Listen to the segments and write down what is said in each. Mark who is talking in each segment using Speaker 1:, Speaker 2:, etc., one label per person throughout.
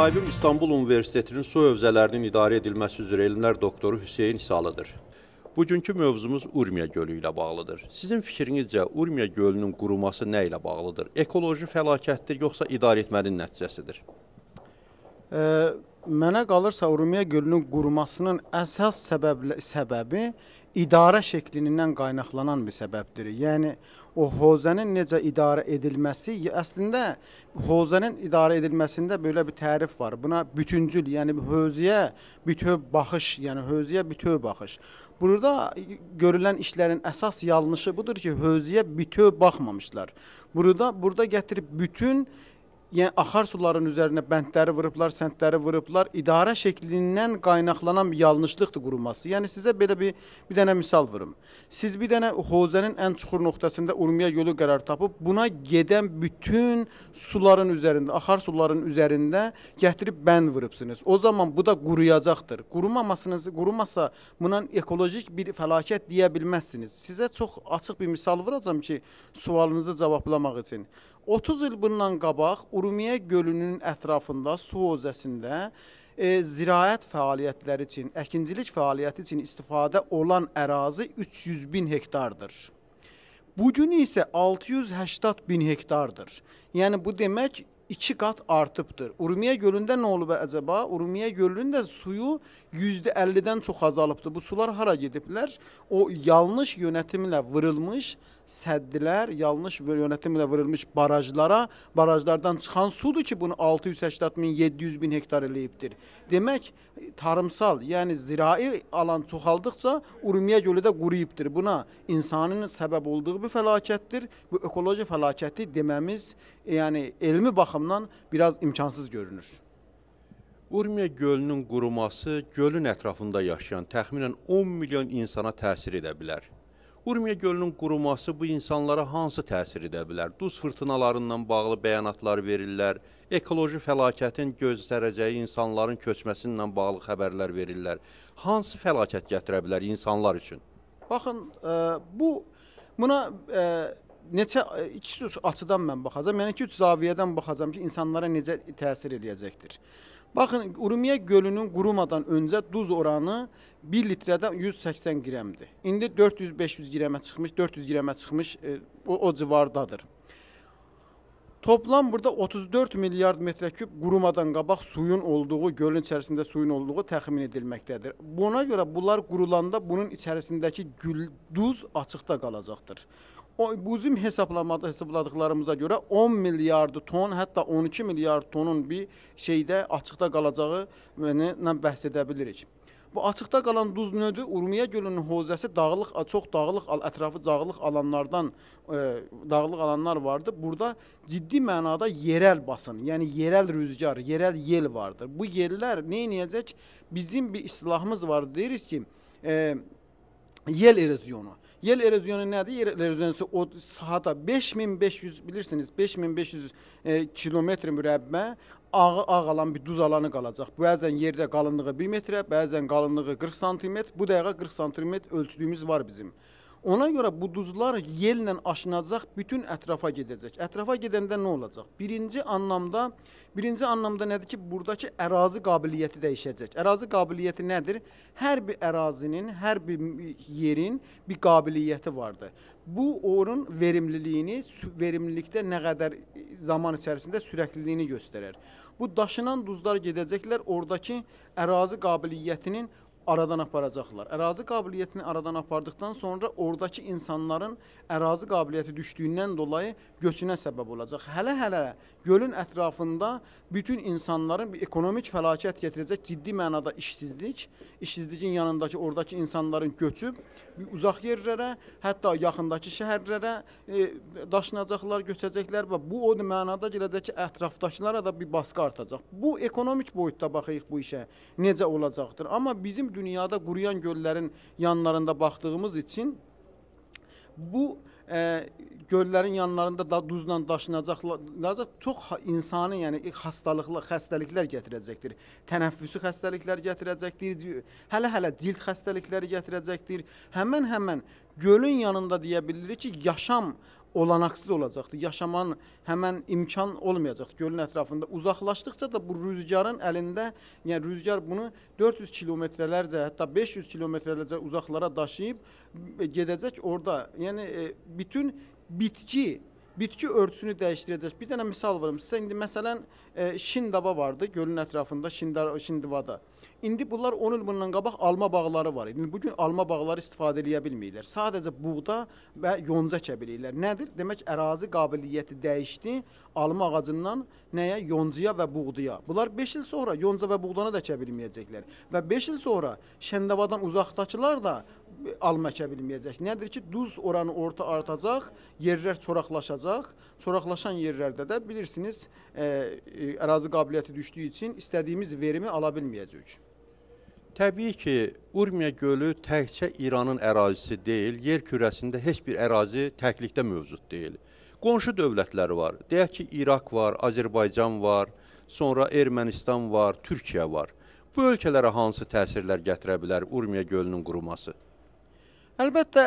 Speaker 1: Müsahibim İstanbul Universitetinin su hövzələrinin idarə edilməsi üzrə elmlər doktoru Hüseyn Salıdır. Bugünkü mövzumuz Urmiya gölü ilə bağlıdır. Sizin fikrinizcə Urmiya gölünün quruması nə ilə bağlıdır? Ekoloji fəlakətdir yoxsa idarəetmənin nəticəsidir?
Speaker 2: E, mənə qalırsa Urmiya gölünün qurumasının əsas səbəb səbəbi idarə şeklindən qaynaqlanan bir səbəbdir. Yəni o hozənin necə idarə edilməsi əslində hozənin idarə edilməsində belə bir tərif var. Buna bütüncül, yəni hövziyə bütöv baxış, yəni hövziyə bütöv baxış. Burada görülən işlərin əsas yanlışı budur ki, hövziyə bütöv baxmamışlar. Burada burada gətirib bütün yəni axar suların üzərinə bəndləri vurublar, səntləri vurublar. İdarə şəklindən qaynaqlanan bir yanlışlıqdır quruması. Yəni sizə belə bir bir dənə misal vurum. Siz bir dənə Xozənin ən çuxur nöqtəsində Urmiya yolu qərar tapıb, buna gedən bütün suların üzərində, axar suların üzərində gətirib bənd vurubsunuz. O zaman bu da quruyacaqdır. Qurumamasınız, qurumasa bundan ekolojik bir fəlakət deyə bilməzsiniz. Sizə çox açıq bir misal vuracam ki, sualınızı cavablamaq üçün. 30 il bundan qabaq Urumiyə gölünün ətrafında su hozəsində e, ziraət fəaliyyətləri üçün, əkincilik fəaliyyəti üçün istifadə olan ərazi 300 bin hektardır. Bugün isə 680 bin hektardır. Yəni bu demək iki qat artıbdır. Urumiyə gölündə nə olub acaba? Urumiyə gölünün də suyu %50-dən çox azalıbdır. Bu sular hara gediblər? O yanlış yönetimlə vırılmış səddlər, yanlış yönətimlə vurulmuş barajlara, barajlardan çıxan sudur ki, bunu 680 min, 700 min hektar eləyibdir. Demək, tarımsal, yəni zirai alan çoxaldıqca Urmiya gölü də quruyubdur. Buna insanın səbəb olduğu bir fəlakətdir. Bu ekoloji fəlakəti deməmiz, yəni elmi baxımdan biraz imkansız
Speaker 1: görünür. Urmiya gölünün quruması gölün ətrafında yaşayan təxminən 10 milyon insana təsir edə bilər. Urmiya gölünün quruması bu insanlara hansı təsir edə bilər? Duz fırtınalarından bağlı bəyanatlar verirlər, ekoloji fəlakətin göstərəcəyi insanların köçməsinlə bağlı xəbərlər verirlər. Hansı fəlakət gətirə bilər insanlar üçün?
Speaker 2: Baxın, ə, e, bu buna ə, e, neçə e, iki üç açıdan mən baxacam. Yəni iki üç zaviyədən baxacam ki, insanlara necə təsir eləyəcəkdir. Baxın, Urumiyə gölünün qurumadan öncə duz oranı 1 litrədən 180 qrəmdir. İndi 400-500 qrəmə çıxmış, 400 qrəmə çıxmış e, o, o civardadır. Toplam burada 34 milyard metrəküb qurumadan qabaq suyun olduğu, gölün içərisində suyun olduğu təxmin edilməkdədir. Buna görə bunlar qurulanda bunun içərisindəki gül, duz açıqda qalacaqdır. O bizim hesablamada hesabladıqlarımıza görə 10 milyard ton, hətta 12 milyard tonun bir şeydə açıqda qalacağı ilə bəhs edə bilirik. Bu açıqda qalan duz növdür. Urmiya gölünün hozəsi dağlıq, çox dağlıq, ətrafı dağlıq alanlardan e, dağlıq alanlar vardı. Burada ciddi mənada yerel basın, yəni yerel rüzgar, yerel yel vardır. Bu yellər nə edəcək? Bizim bir istilahımız var. Deyirik ki, e, yel erozyonu. Yel erozyonu nədir? Yel erozyonu o sahada 5500 bilirsiniz 5500 e, kilometr mürəbbə ağ, ağ alan bir duz alanı qalacaq. Bəzən yerdə qalınlığı 1 metrə, bəzən qalınlığı 40 sm, bu dəqiqə 40 sm ölçdüyümüz var bizim. Ona görə bu duzlar yellə aşınacaq, bütün ətrafa gedəcək. Ətrafa gedəndə nə olacaq? Birinci anlamda, birinci anlamda nədir ki, burdakı ərazi qabiliyyəti dəyişəcək. Ərazi qabiliyyəti nədir? Hər bir ərazinin, hər bir yerin bir qabiliyyəti vardır. Bu orun verimliliyini, verimlilikdə nə qədər e, zaman içərisində sürəkliliyini göstərər. Bu daşınan duzlar gedəcəklər, ordakı ərazi qabiliyyətinin aradan aparacaqlar. Ərazi qabiliyyətini aradan apardıqdan sonra oradakı insanların ərazi qabiliyyəti düşdüyündən dolayı göçünə səbəb olacaq. Hələ-hələ gölün ətrafında bütün insanların bir ekonomik fəlakət yetirəcək ciddi mənada işsizlik, işsizliyin yanındakı oradakı insanların göçüb uzaq yerlərə, hətta yaxındakı şəhərlərə e, daşınacaqlar, köçəcəklər və bu o mənada gələcək ki, ətrafdakılara da bir baskı artacaq. Bu ekonomik boyutda baxırıq bu işə necə olacaqdır. Amma bizim dünyada quruyan göllərin yanlarında baxdığımız üçün bu e, göllərin yanlarında da duzla daşınacaqlar. Çox insani, yəni xəstəliklər, xəstəliklər gətirəcəkdir. Tənəffüsi xəstəliklər gətirəcəkdir. Hələ-hələ cilt xəstəlikləri gətirəcəkdir. Həmən-həmən gölün yanında deyə bilirik ki, yaşam olanaqsız olacaqdı. Yaşaman həmən imkan olmayacaqdı gölün ətrafında. Uzaqlaşdıqca da bu rüzgarın əlində, yəni rüzgar bunu 400 kilometrələrcə, hətta 500 kilometrələrcə uzaqlara daşıyıb e, gedəcək orada. Yəni e, bütün bitki bitki örtüsünü dəyişdirəcək. Bir dənə misal verim sizə. İndi məsələn e, Şindaba vardı. Gölün ətrafında Şindar Şindivada. İndi bunlar 10 il bundan qabaq alma bağları var idi. İndi bu gün alma bağları istifadə eləyə bilmirlər. Sadəcə buğda və yonca kəbilirlər. Nədir? Demək ərazi qabiliyyəti dəyişdi. Alma ağacından nəyə? Yoncuya və buğdaya. Bunlar 5 il sonra yonca və buğdana da əkə bilməyəcəklər. Və 5 il sonra Şəndəvadan uzaqdakılar da alma əkə bilməyəcək. Nədir ki, duz oranı orta artacaq, yerlər çoraqlaşacaq. Çoraqlaşan yerlərdə də bilirsiniz, e, E, ərazi qabiliyyəti düşdüyü üçün istədiyimiz verimi ala bilməyəcəyik.
Speaker 1: Təbii ki, Urmiya gölü təkcə İranın ərazisi deyil, yer kürəsində heç bir ərazi təklikdə mövcud deyil. Qonşu dövlətləri var. Deyək ki, İraq var, Azərbaycan var, sonra Ermənistan var, Türkiyə var. Bu ölkələrə hansı təsirlər gətirə bilər Urmiya gölünün quruması?
Speaker 2: Əlbəttə,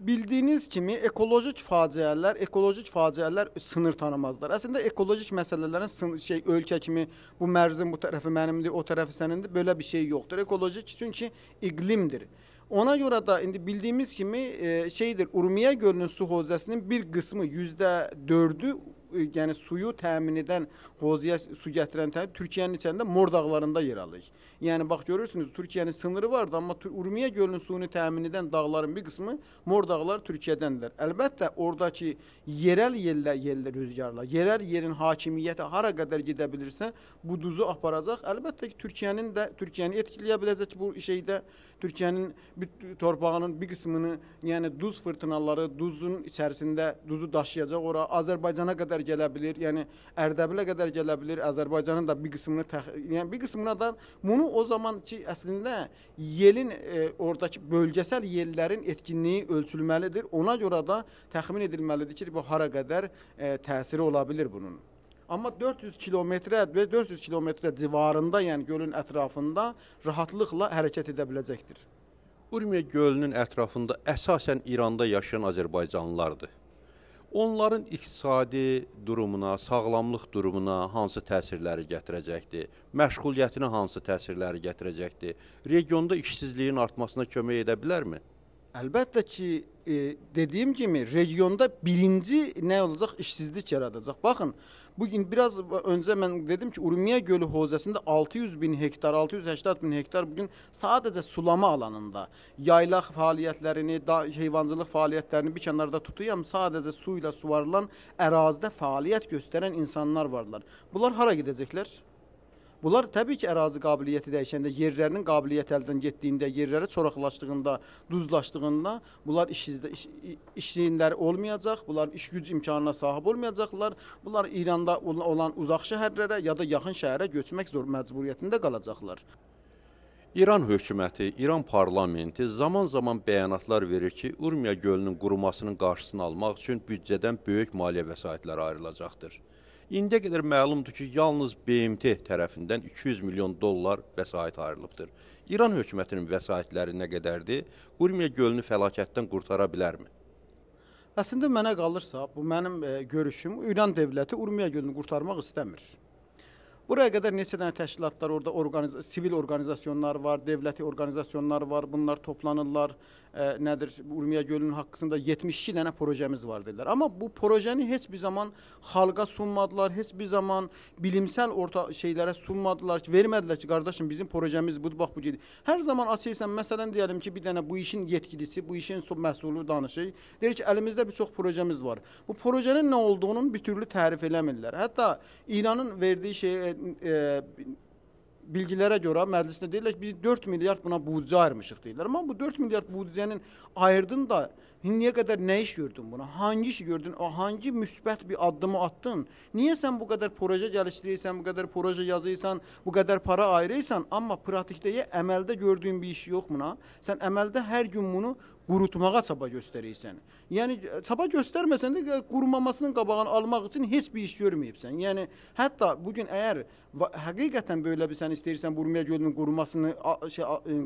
Speaker 2: bildiyiniz kimi ekoloji faciələr, ekoloji faciələr sınır tanımazlar. Əslində ekoloji məsələlərin şey ölkə kimi bu mərzin bu tərəfi mənimdir, o tərəfi sənindir belə bir şey yoxdur. Ekoloji çünki iqlimdir. Ona görə da indi bildiyimiz kimi e, şeydir, Urmiya gölünün su hövzəsinin bir qismi %4-ü yəni suyu təmin edən Qoziya su gətirən təmin Türkiyənin içində Mor dağlarında yer alır. Yəni bax görürsünüz Türkiyənin sınırı vardı, amma Urmiya gölünün suyunu təmin edən dağların bir qismi Mor dağlar Türkiyədəndir. Əlbəttə oradakı yerəl yerlə yerlə rüzgarla, yerəl yerin hakimiyyəti hara qədər gedə bilirsə, bu duzu aparacaq. Əlbəttə ki Türkiyənin də Türkiyəni etkiləyə biləcək bu şeydə Türkiyənin torpağının bir qismini, yəni duz fırtınaları, duzun içərisində duzu daşıyacaq ora Azərbaycana qədər qədər gələ bilər. Yəni Ərdəbilə qədər gələ bilər. Azərbaycanın da bir qismini yəni bir qismini da bunu o zamanki əslində yelin e, ordakı bölgəsəl yellərin etkinliyi ölçülməlidir. Ona görə də təxmin edilməlidir ki, bu hara qədər e, təsiri ola bilər bunun. Amma 400 kilometrə və 400 kilometrə civarında, yəni gölün ətrafında rahatlıqla hərəkət edə biləcəkdir.
Speaker 1: Urmiya gölünün ətrafında əsasən İranda yaşayan Azərbaycanlılardır onların iqtisadi durumuna, sağlamlıq durumuna hansı təsirləri gətirəcəkdir? Məşğuliyyətinə hansı təsirləri gətirəcəkdir? Regionda işsizliyin artmasına kömək edə bilərmi?
Speaker 2: Əlbəttə ki, e, dediyim kimi regionda birinci nə olacaq? İşsizlik yaradacaq. Baxın, bu gün biraz öncə mən dedim ki, Urmiya gölü hövzəsində 600 bin hektar, 680 bin hektar bu gün sadəcə sulama alanında yaylaq fəaliyyətlərini, da, heyvancılıq fəaliyyətlərini bir kənarda tutuyam, sadəcə su ilə suvarılan ərazidə fəaliyyət göstərən insanlar vardılar. Bunlar hara gedəcəklər? Bunlar təbii ki, ərazi qabiliyyəti dəyişəndə, yerlərinin qabiliyyət əldən getdiyində, yerləri çoraqlaşdığında, duzlaşdığında bunlar işsizdə iş, işçilikləri olmayacaq, bunlar iş güc imkanına sahib olmayacaqlar. Bunlar İranda olan uzaq şəhərlərə ya da yaxın şəhərə göçmək zor məcburiyyətində qalacaqlar.
Speaker 1: İran hökuməti, İran parlamenti zaman-zaman bəyanatlar verir ki, Urmiya gölünün qurumasının qarşısını almaq üçün büdcədən böyük maliyyə vəsaitlər ayrılacaqdır. İndiyə qədər məlumdur ki, yalnız BMT tərəfindən 200 milyon dollar vəsait ayrılıbdır. İran hökumətinin vəsaitləri nə qədərdir? Urmiya gölünü fəlakətdən qurtara bilərmi?
Speaker 2: Əslində mənə qalırsa, bu mənim e, görüşüm, İran dövləti Urmiya gölünü qurtarmaq istəmir. Buraya qədər neçə dənə təşkilatlar orada organiz sivil orqanizasiyalar var, dövləti orqanizasiyalar var. Bunlar toplanırlar. E, nədir? Urmiya gölünün haqqında 72 dənə projemiz var dedilər. Amma bu projeni heç bir zaman xalqa sunmadılar, heç bir zaman bilimsel orta şeylərə sunmadılar ki, vermədilər ki, qardaşım bizim projemiz budur, bax bu gedir. Hər zaman açıysan, məsələn deyəlim ki, bir dənə bu işin yetkilisi, bu işin məsulü danışır. Deyir ki, əlimizdə bir çox projemiz var. Bu projenin nə olduğunun bir türlü tərif eləmirlər. Hətta İranın verdiyi şey e, e, bilgilərə görə məclisdə deyirlər ki, biz 4 milyard buna büdcə ayırmışıq deyirlər. Amma bu 4 milyard büdcənin ayırdın da indiyə qədər nə iş gördün buna? Hangi işi gördün? O hangi müsbət bir addımı atdın? Niyə sən bu qədər proje gəlişdirirsən, bu qədər proje yazırsan, bu qədər para ayırırsan, amma pratikdə əməldə gördüyün bir iş yox buna? Sən əməldə hər gün bunu qurutmağa çaba göstərəysən. Yəni çaba göstərməsən də qurumamasının qabağını almaq üçün heç bir iş görməyibsən. Yəni hətta bu gün əgər həqiqətən belə bir sən istəyirsən Burmiya gölünün qurumasını şey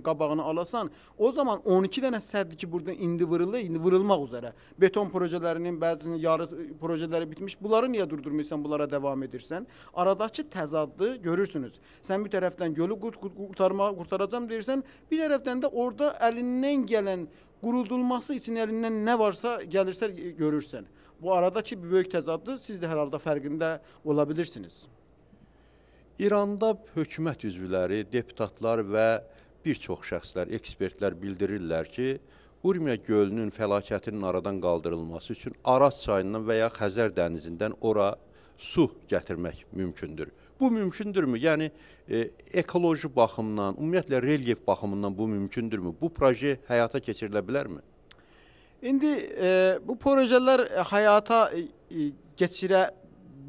Speaker 2: qabağını alasan, o zaman 12 dənə sədd ki burada indi vırılır, indi vırılmaq üzrə. Beton proyektlərinin bəzisinin yarı proyektləri bitmiş. Bunları niyə durdurmursan, bunlara davam edirsən? Aradakı təzadlı görürsünüz. Sən bir tərəfdən gölü qurtarmağa qurtaracam deyirsən, bir tərəfdən də orada əlindən gələn qurudulması üçün əlindən nə varsa gəlirsə e, görürsən. Bu aradakı bir böyük təzaddır. Siz də hər halda fərqində ola bilirsiniz.
Speaker 1: İranda hökumət üzvləri, deputatlar və bir çox şəxslər, ekspertlər bildirirlər ki, Urmiya gölünün fəlakətinin aradan qaldırılması üçün Araz çayından və ya Xəzər dənizindən ora su gətirmək mümkündür. Bu mümkündürmü? Yəni e, ekoloji baxımdan, ümumiyyətlə relyef baxımından bu mümkündürmü? Bu proje həyata keçirilə bilərmi?
Speaker 2: İndi e, bu proyektlər həyata e, e, keçirə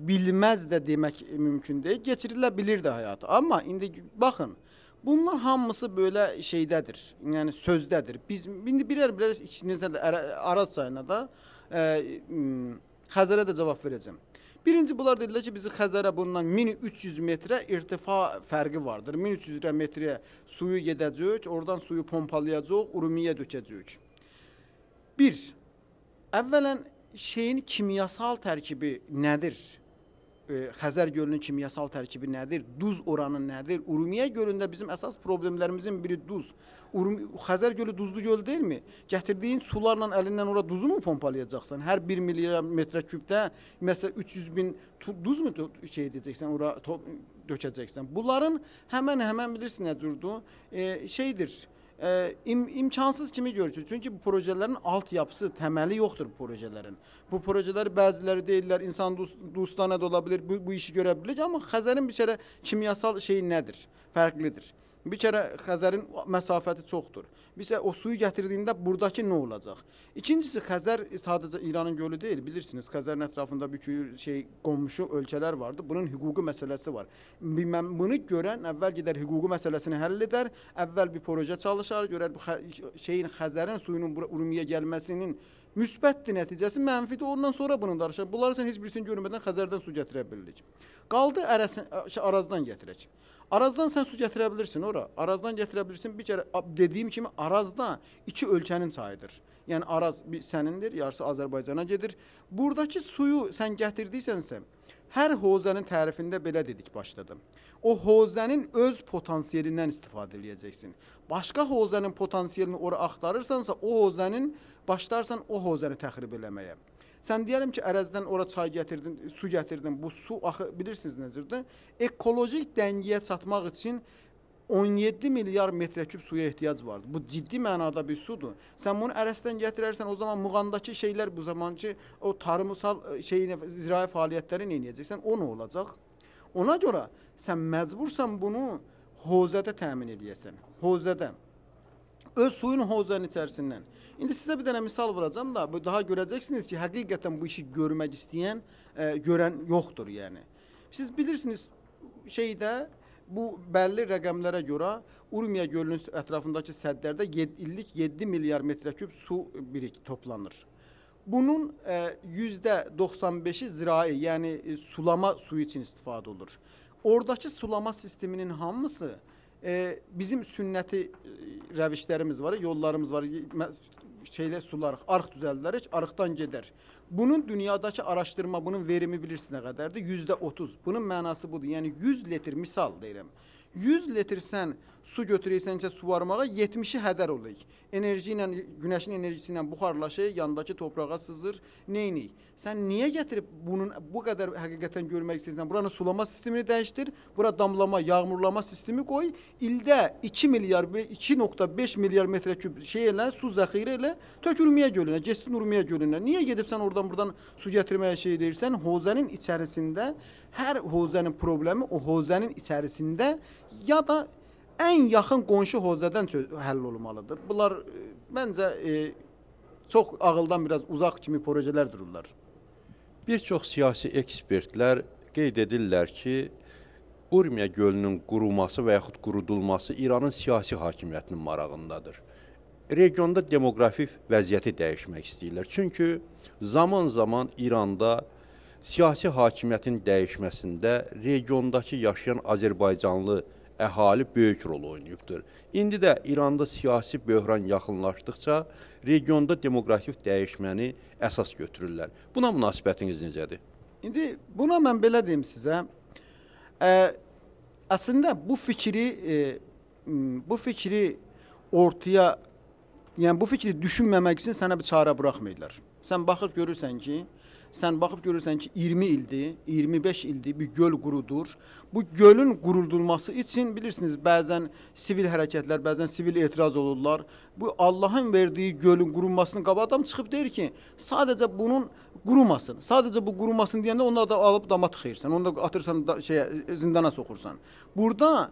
Speaker 2: bilməz də demək mümkün deyil. Keçirilə bilər də həyata. Amma indi baxın, Bunlar hamısı belə şeydədir. Yəni sözdədir. Biz indi birər-birər ikinizə də Araz çayına da ə, e, Xəzərə də cavab verəcəm. Birinci bunlar dedilər ki, bizi Xəzərə bundan 1300 metrə irtifa fərqi vardır. 1300 metrə suyu gedəcək, oradan suyu pompalayacaq, Urumiyə dökəcək. Bir, əvvələn şeyin kimyasal tərkibi nədir? E, Xəzər gölünün kimyasal tərkibi nədir? Duz oranı nədir? Urumiyə gölündə bizim əsas problemlərimizin biri duz. Urumi, Xəzər gölü duzlu göl deyilmi? Gətirdiyin sularla əlindən ora duzu mu pompalayacaqsan? Hər 1 milyon metrə kübdə məsələn 300 min duz mu şey edəcəksən, ora dökəcəksən? Bunların həmən-həmən bilirsən nə cürdür? E, şeydir e, im, imkansız kimi görürsünüz. çünkü bu projelerin altyapısı, təməli yoxdur bu projelerin Bu projelər bazıları deyirlər insan dost, dostana da ola bu, bu işi görebilir ama amma Xəzərin bir kərə kimyasal şeyi nedir farklıdır. Bir kərə Xəzərin məsafəti çoxdur. Bizsə o suyu gətirdiyində burdakı nə olacaq? İkincisi Xəzər sadəcə İranın gölü deyil, bilirsiniz. Xəzərin ətrafında bütün şey qonşu ölkələr vardı. Bunun hüquqi məsələsi var. Mən bunu görən əvvəl gedər hüquqi məsələsini həll edər, əvvəl bir proje çalışar, görər bu şeyin Xəzərin suyunun Urmiyə gəlməsinin müsbətdir nəticəsi, mənfidir. Ondan sonra bunu danışaq. Bunları sən heç birisini görmədən Xəzərdən su gətirə bilirik. Qaldı ərəsin, Arazdan gətirək. Arazdan sən su gətirə bilirsən ora. Arazdan gətirə bilirsən. Bir kərə dediyim kimi Arazda iki ölkənin çayıdır. Yəni Araz bir sənindir, yarısı Azərbaycana gedir. Buradakı suyu sən gətirdisənsə, hər hozənin tərifində belə dedik başladım o hozənin öz potensialindən istifadə eləyəcəksən. Başqa hozənin potensialını ora axtarırsansa, o hozənin başlarsan o hozəni təxrib eləməyə. Sən deyirəm ki, ərəzdən ora çay gətirdin, su gətirdin. Bu su axı bilirsiniz necədir? Ekoloji dəngiyə çatmaq üçün 17 milyar metreküp suya ehtiyac vardı. Bu ciddi mənada bir sudur. Sən bunu Ərəsdən gətirərsən, o zaman Muğandakı şeylər bu zamanki o tarımsal e, şeyin zirai fəaliyyətləri nə edəcəksən? O nə olacaq? Ona görə sən məcbursan bunu hozədə təmin eləyəsən. Hozədə. Öz suyun hozənin içərisindən. İndi sizə bir dənə misal vuracağam da, daha görəcəksiniz ki, həqiqətən bu işi görmək istəyən, e, görən yoxdur yəni. Siz bilirsiniz şeydə bu bəlli rəqəmlərə görə Urmiya gölünün ətrafındakı səddlərdə 7 illik 7 milyard metreküp su birik toplanır. Bunun e, yüzde 95'i zirai yani e, sulama suyu için istifadə olur. Oradakı sulama sisteminin hamısı e, bizim sünnəti e, rəvişlərimiz var, yollarımız var. Şeylə sularıq, arıq düzəldilərik, arıqdan gedər. Bunun dünyadakı araşdırma, bunun verimi bilirsinə qədərdir, yüzdə 30. Bunun mənası budur. Yəni 100 litr misal deyirəm. 100 litr sən su götürəysənsə suvarmağa 70-i hədər olayıq. Enerji ilə günəşin enerjisi ilə buxarlaşır, yandakı torpağa sızır. Neynik? Sən niyə gətirib bunun bu qədər həqiqətən görmək istəyirsən? Buranın sulama sistemini dəyişdir. Bura damlama, yağmurlama sistemi qoy. İldə 2 milyar 2.5 milyar metreküp şey elə su zəxirə elə tökülməyə gölünə, Gestin Urmiya gölünə. Niyə gedib sən oradan burdan su gətirməyə şey deyirsən? Hozənin içərisində hər hozənin problemi o hozənin içərisində ya da ən yaxın qonşu hövzədən həll olmalıdır. Bunlar e, məncə e, çox ağıldan biraz uzaq kimi proyektlər dururlar.
Speaker 1: Bir çox siyasi ekspertlər qeyd edirlər ki, Urmiya gölünün quruması və yaxud qurudulması İranın siyasi hakimiyyətinin marağındadır. Regionda demoqrafik vəziyyəti dəyişmək istəyirlər. Çünki zaman-zaman İranda siyasi hakimiyyətin dəyişməsində regiondakı yaşayan Azərbaycanlı əhali böyük rol oynayıbdır. İndi də İranda siyasi böhran yaxınlaşdıqca regionda demoqrafik dəyişməni əsas götürürlər. Buna münasibətiniz necədir?
Speaker 2: İndi buna mən belə deyim sizə. Ə, əslində bu fikri ə, e, bu fikri ortaya yəni bu fikri düşünməmək üçün sənə bir çarə buraxmayırlar. Sən baxıb görürsən ki, Sən baxıb görürsən ki, 20 ildir, 25 ildir bir göl qurudur. Bu gölün qurudulması üçün bilirsiniz, bəzən sivil hərəkətlər, bəzən sivil etiraz olurlar. Bu Allahın verdiyi gölün qurulmasının qabağı adam çıxıb deyir ki, sadəcə bunun qurumasın. Sadəcə bu qurumasın deyəndə onu da alıb dama tıxıyırsan, onu da atırsan da, şeyə zindana soxursan. Burada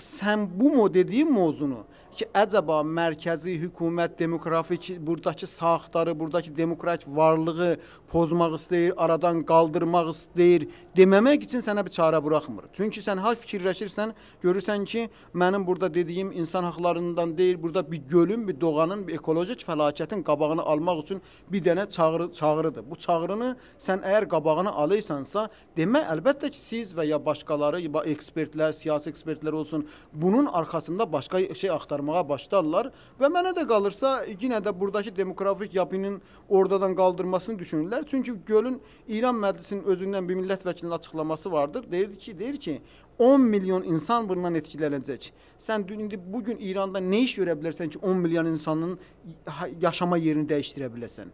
Speaker 2: sən bu mo dediyin mövzunu ki, əcəba mərkəzi hökumət demografik burdakı saxtarı, burdakı demokratik varlığı pozmaq istəyir, aradan qaldırmaq istəyir deməmək üçün sənə bir çarə buraxmır. Çünki sən ha fikirləşirsən, görürsən ki, mənim burada dediyim insan haqlarından deyil, burada bir gölün, bir doğanın, bir ekolojik fəlakətin qabağını almaq üçün bir dənə çağrı çağrıdır. Bu çağrını sən əgər qabağını alırsansa, demə əlbəttə ki, siz və ya başqaları, ya ekspertlər, siyasi ekspertlər olsun, bunun arxasında başqa şey axtarmaq aparmağa başlarlar və mənə də qalırsa yenə də buradakı demografik yapının ordadan qaldırmasını düşünürlər. Çünki gölün İran məclisinin özündən bir millət vəkilinin açıqlaması vardır. Deyir ki, deyir ki, 10 milyon insan bundan etkilənəcək. Sən indi bu gün İranda nə iş görə bilərsən ki, 10 milyon insanın yaşama yerini dəyişdirə biləsən?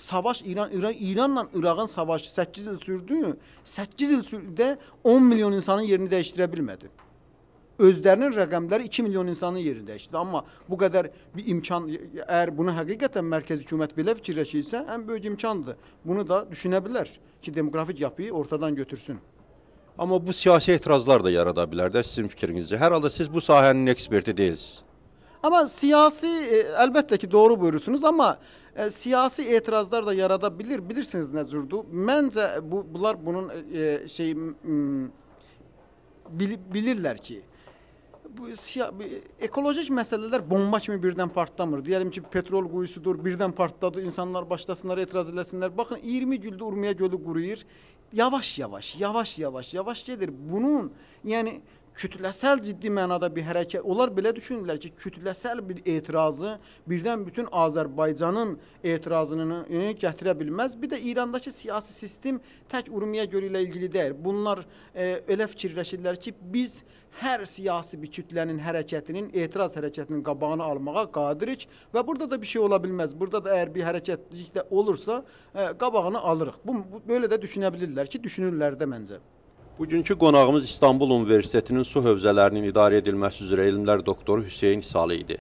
Speaker 2: savaş İran İran İranla İraqın savaşı 8 il sürdü. 8 il sürdə 10 milyon insanın yerini dəyişdirə bilmədi. özlerinin rəqəmləri 2 milyon insanın yerinde işte ama bu kadar bir imkan eğer bunu hakikaten merkez hükümet belə fikirləşirsə, ən böyük imkandır. Bunu da düşünə ki, demografik yapıyı ortadan götürsün.
Speaker 1: Ama bu siyasi etirazlar da yarada bilər də sizin fikrinizce herhalde siz bu sahənin eksperti değilsiniz.
Speaker 2: Ama siyasi e, ki doğru buyurursunuz ama e, siyasi etirazlar da yarada bilir. Bilirsiniz ne zurdu. Məncə bu bunlar bunun e, şey bilirler ki bu ekolojik məsələlər bomba kimi birdən partlamır. Deyəlim ki, petrol quyusudur, birdən partladı, insanlar başlasınlar etiraz eləsinlər. Baxın 20 güldür Urmiya gölü quruyur. Yavaş-yavaş, yavaş-yavaş, yavaş gedir. Bunun yəni kütləsəl ciddi mənada bir hərəkət. Onlar belə düşünürlər ki, kütləsəl bir etirazı birdən bütün Azərbaycanın etirazını e, gətirə bilməz. Bir də İrandakı siyasi sistem tək Urmiya gölü ilə ilgili deyil. Bunlar e, elə fikirləşirlər ki, biz hər siyasi bir kütlənin hərəkətinin, etiraz hərəkətinin qabağını almağa qadirik və burada da bir şey ola bilməz. Burada da əgər bir hərəkətlilik də olursa, e, qabağını alırıq. Bu, bu belə də düşünə bilirlər ki, düşünürlər də məncə.
Speaker 1: Bugünkü qonağımız İstanbul Universitetinin su hövzələrinin idarə edilməsi üzrə elmlər doktoru Hüseyn Salı idi.